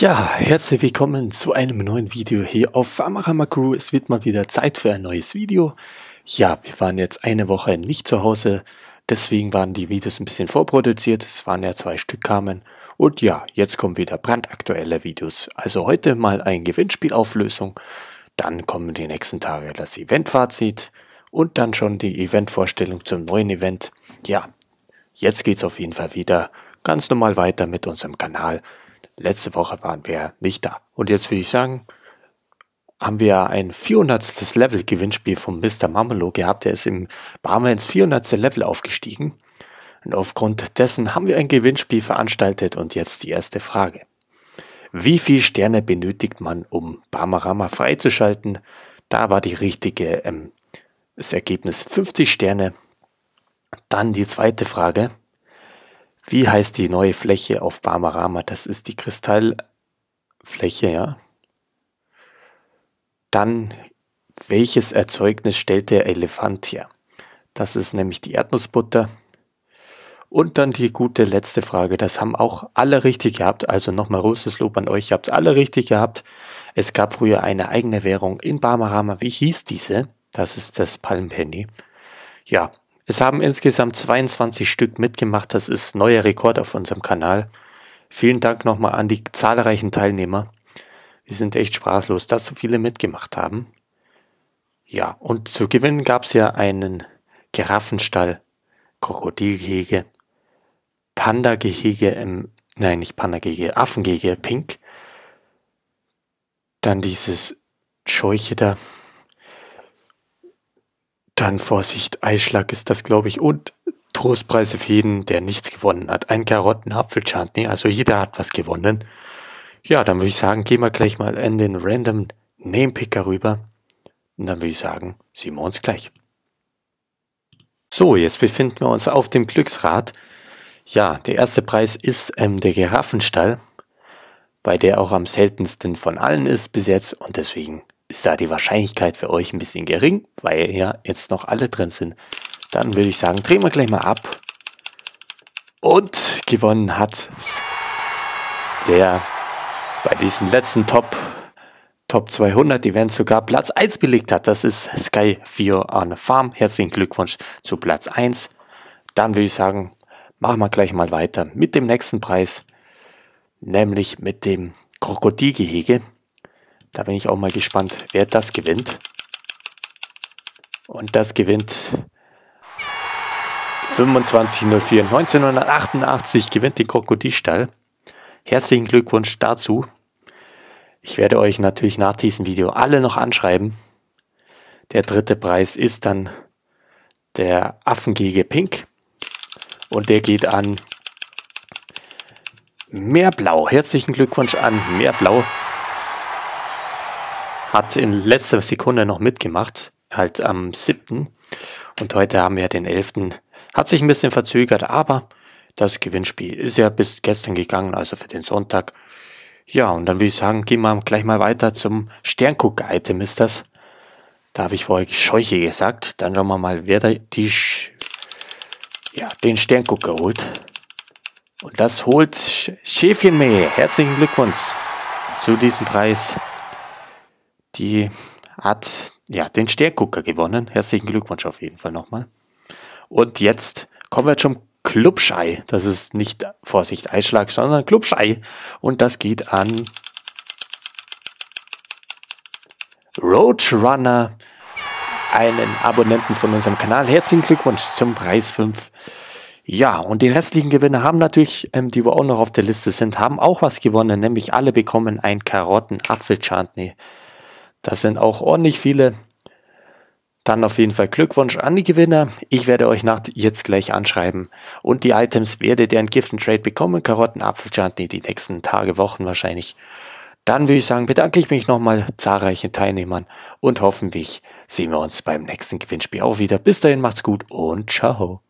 Ja, herzlich willkommen zu einem neuen Video hier auf Farmerhammer Crew. Es wird mal wieder Zeit für ein neues Video. Ja, wir waren jetzt eine Woche nicht zu Hause, deswegen waren die Videos ein bisschen vorproduziert. Es waren ja zwei Stück kamen. Und ja, jetzt kommen wieder brandaktuelle Videos. Also heute mal ein Gewinnspielauflösung. Dann kommen die nächsten Tage das Eventfazit und dann schon die Eventvorstellung zum neuen Event. Ja, jetzt geht's auf jeden Fall wieder ganz normal weiter mit unserem Kanal. Letzte Woche waren wir nicht da. Und jetzt würde ich sagen, haben wir ein 400. Level Gewinnspiel von Mr. Mamelo gehabt. Der ist im Barmer ins 400. Level aufgestiegen. Und aufgrund dessen haben wir ein Gewinnspiel veranstaltet und jetzt die erste Frage. Wie viel Sterne benötigt man, um Barmerama freizuschalten? Da war die richtige, ähm, das Ergebnis 50 Sterne. Dann die zweite Frage. Wie heißt die neue Fläche auf Barmarama? Das ist die Kristallfläche, ja. Dann, welches Erzeugnis stellt der Elefant her? Das ist nämlich die Erdnussbutter. Und dann die gute letzte Frage. Das haben auch alle richtig gehabt. Also nochmal großes Lob an euch. Ihr habt alle richtig gehabt. Es gab früher eine eigene Währung in Barmarama. Wie hieß diese? Das ist das Palmpenny. Ja, es haben insgesamt 22 Stück mitgemacht, das ist neuer Rekord auf unserem Kanal. Vielen Dank nochmal an die zahlreichen Teilnehmer. Wir sind echt sprachlos, dass so viele mitgemacht haben. Ja, und zu gewinnen gab es ja einen Giraffenstall, Krokodilgehege, Panda-Gehege, ähm, nein, nicht Panda-Gehege, Affengehege, pink. Dann dieses Scheuche da, dann Vorsicht, Eischlag ist das, glaube ich. Und Trostpreise für jeden, der nichts gewonnen hat. Ein Karotten-Apfel-Chutney, also jeder hat was gewonnen. Ja, dann würde ich sagen, gehen wir gleich mal in den Random Name Picker rüber. Und dann würde ich sagen, sehen wir uns gleich. So, jetzt befinden wir uns auf dem Glücksrad. Ja, der erste Preis ist ähm, der Giraffenstall, bei der auch am seltensten von allen ist bis jetzt und deswegen ist da die Wahrscheinlichkeit für euch ein bisschen gering, weil ja jetzt noch alle drin sind. Dann würde ich sagen, drehen wir gleich mal ab. Und gewonnen hat der bei diesen letzten Top, Top 200 Events sogar Platz 1 belegt hat. Das ist Sky 4 on Farm. Herzlichen Glückwunsch zu Platz 1. Dann würde ich sagen, machen wir gleich mal weiter mit dem nächsten Preis, nämlich mit dem Krokodilgehege. Da bin ich auch mal gespannt, wer das gewinnt. Und das gewinnt 25.04. 1988 gewinnt den Krokodilstall. Herzlichen Glückwunsch dazu. Ich werde euch natürlich nach diesem Video alle noch anschreiben. Der dritte Preis ist dann der Affengege Pink. Und der geht an Meerblau. Herzlichen Glückwunsch an Meerblau hat in letzter Sekunde noch mitgemacht, halt am 7. Und heute haben wir den 11. Hat sich ein bisschen verzögert, aber das Gewinnspiel ist ja bis gestern gegangen, also für den Sonntag. Ja, und dann würde ich sagen, gehen wir gleich mal weiter zum sternguck item ist das. Da habe ich vorher Scheuche gesagt. Dann schauen wir mal, wer da die Sch ja, den Sternguck geholt. Und das holt Schäfchenmehl. Herzlichen Glückwunsch zu diesem Preis die hat ja den Sterngucker gewonnen. Herzlichen Glückwunsch auf jeden Fall nochmal. Und jetzt kommen wir zum Klubschei. Das ist nicht Vorsicht Eischlag, sondern Klubschei. Und das geht an Roadrunner, einen Abonnenten von unserem Kanal. Herzlichen Glückwunsch zum Preis 5. Ja, und die restlichen Gewinner haben natürlich, ähm, die wir auch noch auf der Liste sind, haben auch was gewonnen, nämlich alle bekommen ein Karotten-Apfelchutney. Das sind auch ordentlich viele. Dann auf jeden Fall Glückwunsch an die Gewinner. Ich werde euch nach jetzt gleich anschreiben. Und die Items werdet ihr in Gift and Trade bekommen. Karotten, Apfelchutney die nächsten Tage, Wochen wahrscheinlich. Dann würde ich sagen, bedanke ich mich nochmal zahlreichen Teilnehmern und hoffentlich sehen wir uns beim nächsten Gewinnspiel auch wieder. Bis dahin macht's gut und ciao.